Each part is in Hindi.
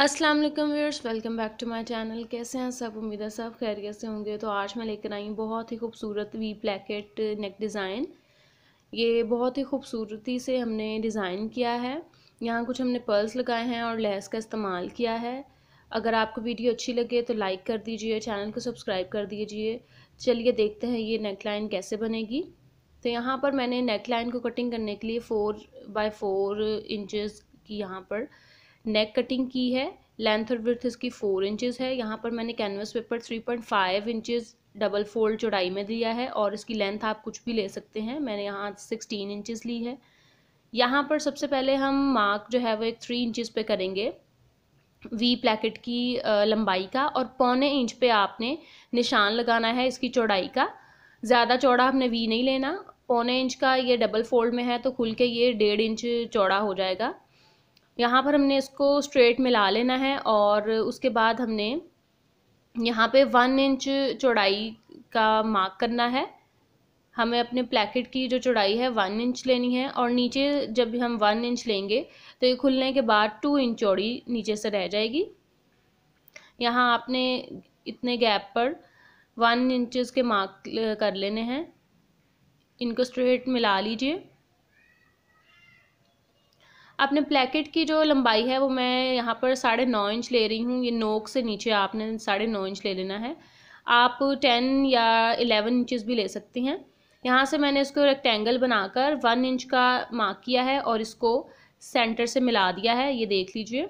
Aslam viewers welcome back to my channel कैसे हैं सब उम्मीद है सब खैरियत से होंगे तो आज मैं लेकर आई हूँ बहुत ही खूबसूरत वी प्लेकेट नेक डिज़ाइन ये बहुत ही खूबसूरती से हमने डिज़ाइन किया है यहाँ कुछ हमने पर्ल्स लगाए हैं और लहस का इस्तेमाल किया है अगर आपको वीडियो अच्छी लगे तो लाइक कर दीजिए चैनल को सब्सक्राइब कर दीजिए चलिए देखते हैं ये नेक लाइन कैसे बनेगी तो यहाँ पर मैंने नेक लाइन को कटिंग करने के लिए फ़ोर बाई फ़ोर इंचज़ की यहाँ पर नेक कटिंग की है लेंथ और ब्रथ इसकी फोर इंचज़ है यहाँ पर मैंने canvas paper three point five inches double fold चौड़ाई में दिया है और इसकी लेंथ आप कुछ भी ले सकते हैं मैंने यहाँ सिक्सटीन इंचज़ ली है यहाँ पर सबसे पहले हम मार्क जो है वो एक थ्री इंचज़ पे करेंगे वी प्लेकेट की लंबाई का और पौने इंच पे आपने निशान लगाना है इसकी चौड़ाई का ज़्यादा चौड़ा आपने वी नहीं लेना पौने इंच का ये डबल फोल्ड में है तो खुल के ये डेढ़ इंच चौड़ा हो जाएगा यहाँ पर हमने इसको स्ट्रेट मिला लेना है और उसके बाद हमने यहाँ पे वन इंच चौड़ाई का मार्क करना है हमें अपने प्लेकेट की जो चौड़ाई है वन इंच लेनी है और नीचे जब हम वन इंच लेंगे तो ये खुलने के बाद टू इंच चौड़ी नीचे से रह जाएगी यहाँ आपने इतने गैप पर वन इंचज़ के मार्क कर लेने हैं इनको स्ट्रेट मिला लीजिए आपने प्लेकेट की जो लंबाई है वो मैं यहाँ पर साढ़े नौ इंच ले रही हूँ ये नोक से नीचे आपने साढ़े नौ इंच ले लेना है आप टेन या इलेवन इंचेस भी ले सकती हैं यहाँ से मैंने इसको रेक्टेंगल बनाकर वन इंच का मार्क किया है और इसको सेंटर से मिला दिया है ये देख लीजिए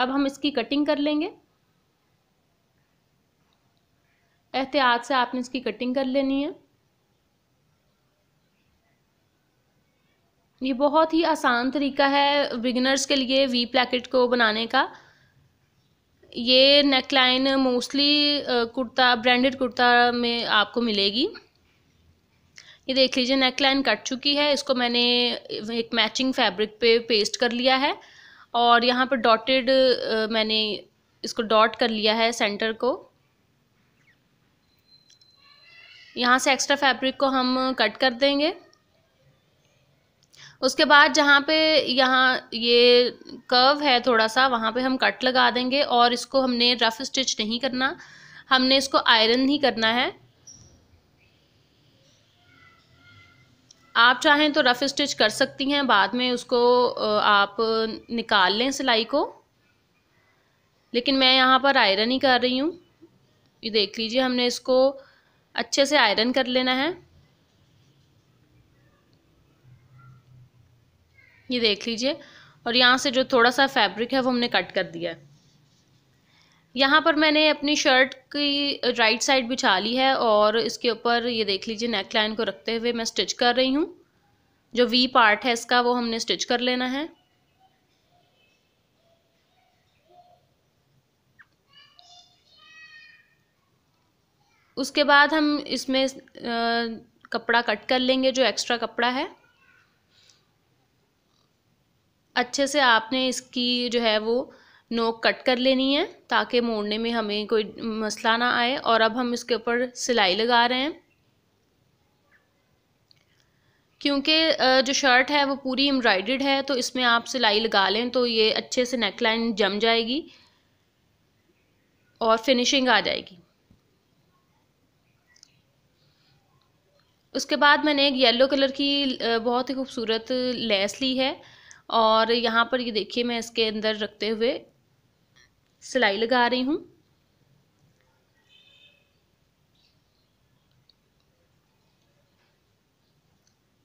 अब हम इसकी कटिंग कर लेंगे एहतियात से आपने इसकी कटिंग कर लेनी है ये बहुत ही आसान तरीका है बिगनर्स के लिए वी प्लेकेट को बनाने का ये neckline mostly kurta branded kurta में आपको मिलेगी ये देख लीजिए नेक लाइन कट चुकी है इसको मैंने एक मैचिंग फैब्रिक पे पेस्ट कर लिया है और यहाँ पर डॉटेड मैंने इसको डॉट कर लिया है सेंटर को यहाँ से एक्स्ट्रा फैब्रिक को हम कट कर देंगे उसके बाद जहाँ पे यहाँ ये कर्व है थोड़ा सा वहाँ पे हम कट लगा देंगे और इसको हमने रफ स्टिच नहीं करना हमने इसको आयरन ही करना है आप चाहें तो रफ़ स्टिच कर सकती हैं बाद में उसको आप निकाल लें सिलाई को लेकिन मैं यहाँ पर आयरन ही कर रही हूँ ये देख लीजिए हमने इसको अच्छे से आयरन कर लेना है ये देख लीजिए और यहाँ से जो थोड़ा सा फैब्रिक है वो हमने कट कर दिया है यहाँ पर मैंने अपनी शर्ट की राइट साइड बिछा ली है और इसके ऊपर ये देख लीजिए नेक लाइन को रखते हुए मैं स्टिच कर रही हूँ जो वी पार्ट है इसका वो हमने स्टिच कर लेना है उसके बाद हम इसमें कपड़ा कट कर लेंगे जो एक्स्ट्रा कपड़ा है अच्छे से आपने इसकी जो है वो नोक कट कर लेनी है ताकि मोड़ने में हमें कोई मसला ना आए और अब हम इसके ऊपर सिलाई लगा रहे हैं क्योंकि जो शर्ट है वो पूरी एम्ब्रॉयड है तो इसमें आप सिलाई लगा लें तो ये अच्छे से नेक लाइन जम जाएगी और फिनिशिंग आ जाएगी उसके बाद मैंने एक येलो कलर की बहुत ही खूबसूरत लेस ली है और यहाँ पर ये देखिए मैं इसके अंदर रखते हुए सिलाई लगा रही हूँ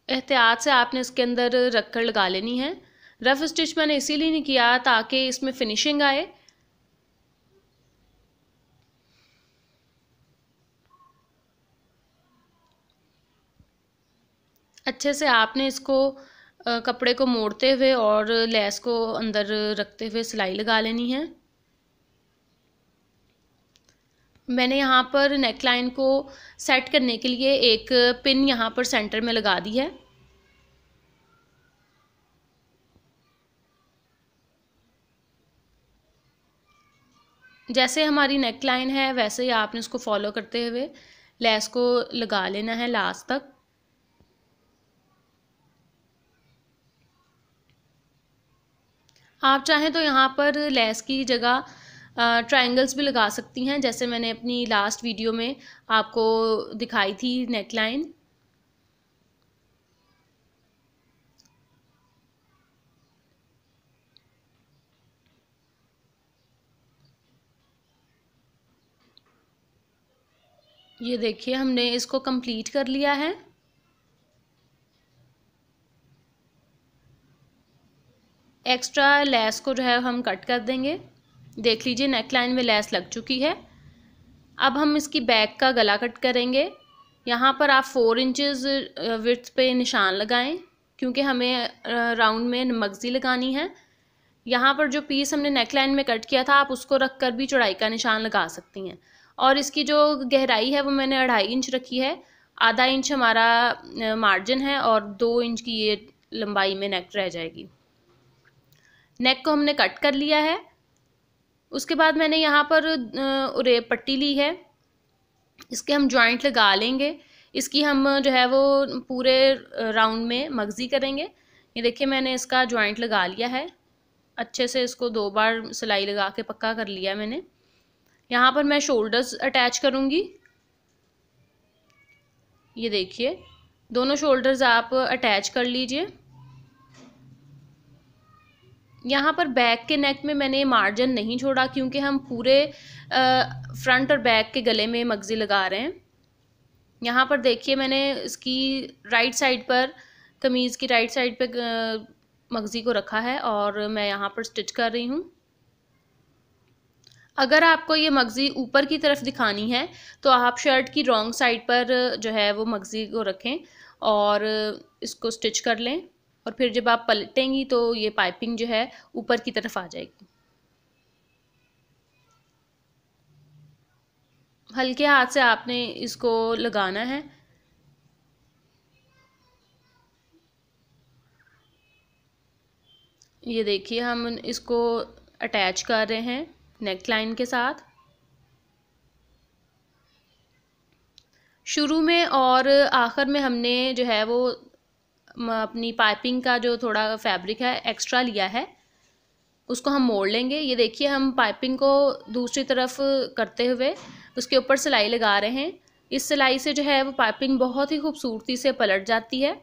एहतियात से आपने इसके अंदर रख कर लगा लेनी है रफ स्टिच मैंने इसीलिए नहीं किया ताकि इसमें फिनिशिंग आए अच्छे से आपने इसको कपड़े को मोड़ते हुए और लेस को अंदर रखते हुए सिलाई लगा लेनी है मैंने यहाँ पर नेक लाइन को सेट करने के लिए एक पिन यहाँ पर सेंटर में लगा दी है जैसे हमारी नेक लाइन है वैसे ही आपने उसको फॉलो करते हुए लेस को लगा लेना है लास्ट तक आप चाहें तो यहाँ पर लेस की जगह ट्रायंगल्स भी लगा सकती हैं जैसे मैंने अपनी लास्ट वीडियो में आपको दिखाई थी नेकलाइन ये देखिए हमने इसको कंप्लीट कर लिया है एक्स्ट्रा लेस को जो है हम कट कर देंगे देख लीजिए नेक लाइन में लेस लग चुकी है अब हम इसकी बैक का गला कट करेंगे यहाँ पर आप फोर इंचज़ विथ पे निशान लगाएं क्योंकि हमें राउंड में मगज़ी लगानी है यहाँ पर जो पीस हमने नेक लाइन में कट किया था आप उसको रख कर भी चौड़ाई का निशान लगा सकती हैं और इसकी जो गहराई है वो मैंने अढ़ाई इंच रखी है आधा इंच हमारा मार्जिन है और दो इंच की ये लंबाई में नेक रह जाएगी नेक को हमने कट कर लिया है उसके बाद मैंने यहाँ पर उरे पट्टी ली है इसके हम जॉइंट लगा लेंगे इसकी हम जो है वो पूरे राउंड में मगजी करेंगे ये देखिए मैंने इसका जॉइंट लगा लिया है अच्छे से इसको दो बार सिलाई लगा के पक्का कर लिया मैंने यहाँ पर मैं शोल्डर्स अटैच करूँगी ये देखिए दोनों शोल्डर्स आप अटैच कर लीजिए यहाँ पर बैक के नेक में मैंने मार्जिन नहीं छोड़ा क्योंकि हम पूरे फ्रंट और बैक के गले में मगज़ी लगा रहे हैं यहाँ पर देखिए मैंने इसकी राइट साइड पर कमीज़ की राइट साइड पर मगज़ी को रखा है और मैं यहाँ पर स्टिच कर रही हूँ अगर आपको ये मगज़ी ऊपर की तरफ दिखानी है तो आप शर्ट की रॉन्ग साइड पर जो है वो मगज़ी को रखें और इसको स्टिच कर लें और फिर जब आप पलटेंगी तो ये पाइपिंग जो है ऊपर की तरफ आ जाएगी हल्के हाथ से आपने इसको लगाना है ये देखिए हम इसको अटैच कर रहे हैं नेक लाइन के साथ शुरू में और आखिर में हमने जो है वो अपनी पाइपिंग का जो थोड़ा फैब्रिक है एक्स्ट्रा लिया है उसको हम मोड़ लेंगे ये देखिए हम पाइपिंग को दूसरी तरफ करते हुए उसके ऊपर सिलाई लगा रहे हैं इस सिलाई से जो है वो पाइपिंग बहुत ही खूबसूरती से पलट जाती है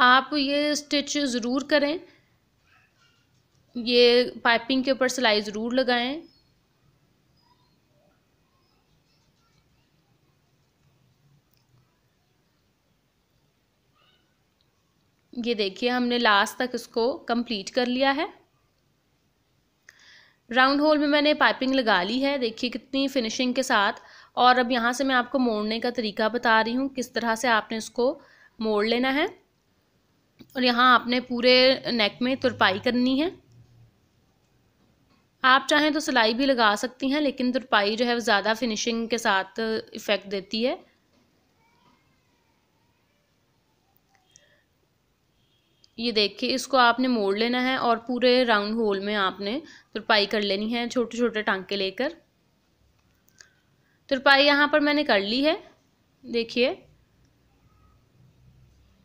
आप ये स्टिच ज़रूर करें ये पाइपिंग के ऊपर सिलाई ज़रूर लगाएं ये देखिए हमने लास्ट तक इसको कंप्लीट कर लिया है राउंड होल में मैंने पाइपिंग लगा ली है देखिए कितनी फिनिशिंग के साथ और अब यहाँ से मैं आपको मोड़ने का तरीका बता रही हूँ किस तरह से आपने इसको मोड़ लेना है और यहाँ आपने पूरे नेक में तुरपाई करनी है आप चाहें तो सिलाई भी लगा सकती हैं लेकिन तुरपाई जो है वो ज़्यादा फिनिशिंग के साथ इफ़ेक्ट देती है ये देखिए इसको आपने मोड़ लेना है और पूरे राउंड होल में आपने तुरपाई कर लेनी है छोटे छोटे टांके लेकर तुरपाई यहाँ पर मैंने कर ली है देखिए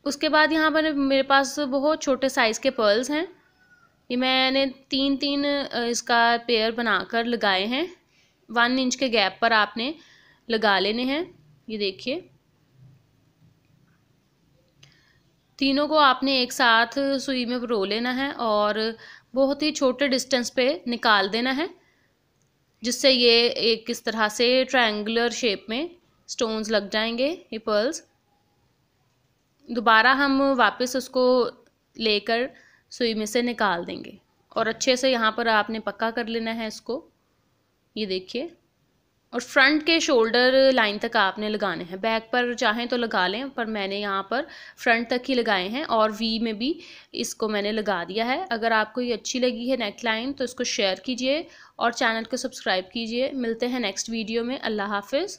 उसके बाद यहाँ पर मेरे पास बहुत छोटे साइज़ के पर्ल्स हैं ये मैंने तीन तीन इसका पेयर बनाकर लगाए हैं वन इंच के गैप पर आपने लगा लेने हैं ये देखिए तीनों को आपने एक साथ सुई में रो लेना है और बहुत ही छोटे डिस्टेंस पे निकाल देना है जिससे ये एक इस तरह से ट्रायंगुलर शेप में स्टोन्स लग जाएंगे ये पर्ल्स दोबारा हम वापस उसको लेकर सुई में से निकाल देंगे और अच्छे से यहाँ पर आपने पक्का कर लेना है इसको ये देखिए और फ्रंट के शोल्डर लाइन तक आपने लगाने हैं बैक पर चाहें तो लगा लें पर मैंने यहाँ पर फ्रंट तक ही लगाए हैं और वी में भी इसको मैंने लगा दिया है अगर आपको ये अच्छी लगी है नेक लाइन तो इसको शेयर कीजिए और चैनल को सब्सक्राइब कीजिए मिलते हैं नेक्स्ट वीडियो में अल्लाह हाफिज़